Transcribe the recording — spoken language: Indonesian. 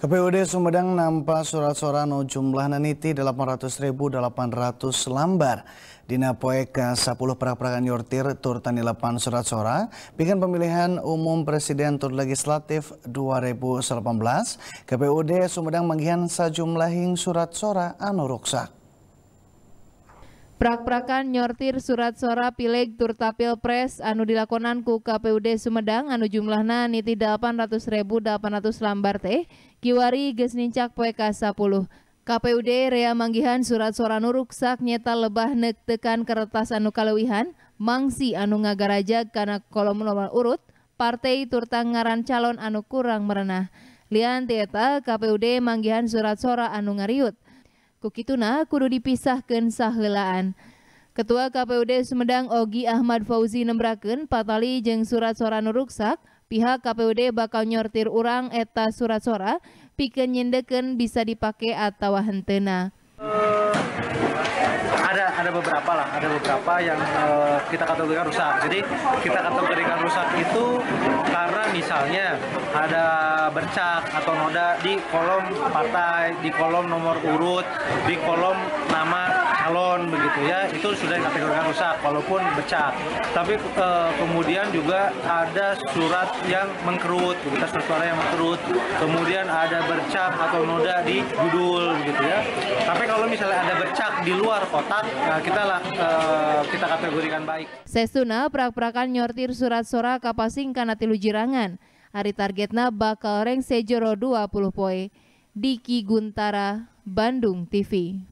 KPUD Sumedang nampak surat suara no jumlah naniti 800.800 lambar. Dina poeka 10 perak-perakan yortir tur tanilapan surat-surat. Bikin pemilihan umum presiden tur legislatif 2018. KPUD Sumedang sejumlah sajumlahing surat suara anu rusak prak-prakan nyortir surat suara pileg turta Pilpres, anu dilakonan ku KPUD Sumedang anu jumlahna niti 800.800 lambar teh kiwari geus nincak poe ka 10 KPUD rea manggihan surat suara sora sak nyeta lebah neuk tekan kertas anu kaleuwihan mangsi anu ngagaraja karena kolom nomor urut partai turta ngaran calon anu kurang merenah lian tieta KPUD manggihan surat suara anu ngariut Kukituna kudu dipisahkan sahelaan. Ketua KPUD Sumedang Ogi Ahmad Fauzi nembraken patali jeng surat-sora nuruksak, pihak KPUD bakal nyortir urang eta surat-sora, pikeun nyendeken bisa dipakai atau hentena. ada ada beberapa lah, ada beberapa yang uh, kita kategorikan rusak. Jadi kita kategorikan rusak itu karena misalnya ada bercak atau noda di kolom partai, di kolom nomor urut, di kolom nama calon begitu ya, itu sudah dikategorikan rusak walaupun bercak. Tapi e, kemudian juga ada surat yang mengkerut, kita surat suara yang mengkerut. Kemudian ada bercak atau noda di judul gitu ya. Tapi kalau misalnya ada bercak di luar kotak, nah kita lah e, kita kategorikan baik. Sesuna prak-prakan nyortir surat surat kapasing karena tilu jirangan. Hari targetna bakal reng sejero 20 poe. Diki Guntara, Bandung TV.